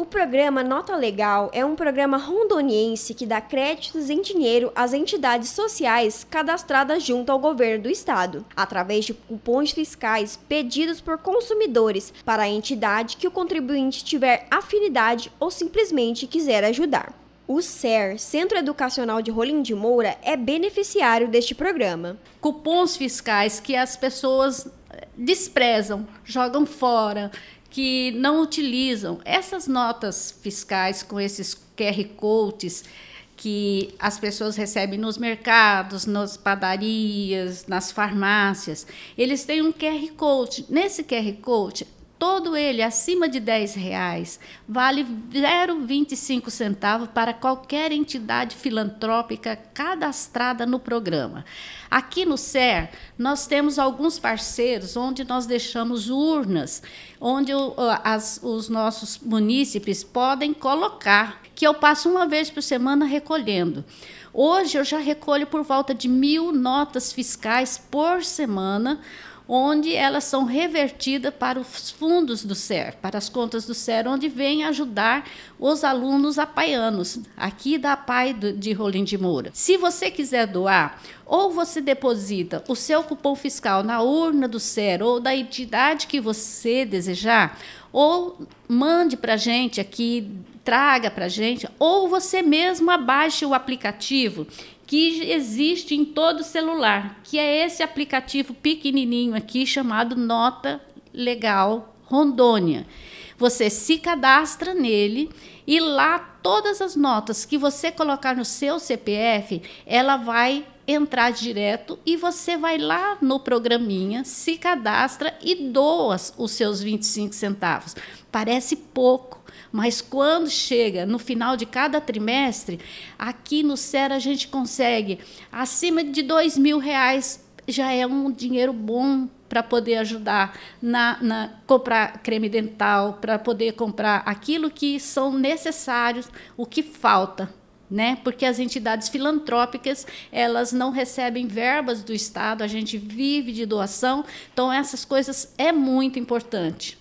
O programa Nota Legal é um programa rondoniense que dá créditos em dinheiro às entidades sociais cadastradas junto ao governo do estado, através de cupons fiscais pedidos por consumidores para a entidade que o contribuinte tiver afinidade ou simplesmente quiser ajudar. O CER, Centro Educacional de Rolim de Moura, é beneficiário deste programa. Cupons fiscais que as pessoas desprezam, jogam fora, que não utilizam. Essas notas fiscais com esses QR codes que as pessoas recebem nos mercados, nas padarias, nas farmácias, eles têm um QR code. Nesse QR code todo ele acima de 10 reais vale 0,25 centavo para qualquer entidade filantrópica cadastrada no programa. Aqui no SER, nós temos alguns parceiros onde nós deixamos urnas, onde as, os nossos munícipes podem colocar, que eu passo uma vez por semana recolhendo. Hoje eu já recolho por volta de mil notas fiscais por semana, onde elas são revertidas para os fundos do SER, para as contas do SER, onde vem ajudar os alunos apaianos, aqui da PAI de Rolim de Moura. Se você quiser doar, ou você deposita o seu cupom fiscal na urna do SER ou da entidade que você desejar, ou mande para a gente aqui, traga para a gente, ou você mesmo abaixe o aplicativo que existe em todo celular, que é esse aplicativo pequenininho aqui chamado Nota Legal Rondônia. Você se cadastra nele e lá todas as notas que você colocar no seu CPF, ela vai entrar direto e você vai lá no programinha, se cadastra e doa os seus 25 centavos. Parece pouco, mas quando chega no final de cada trimestre, aqui no SER a gente consegue acima de dois mil reais já é um dinheiro bom para poder ajudar na, na comprar creme dental, para poder comprar aquilo que são necessários, o que falta né? Porque as entidades filantrópicas, elas não recebem verbas do Estado, a gente vive de doação. Então essas coisas é muito importante.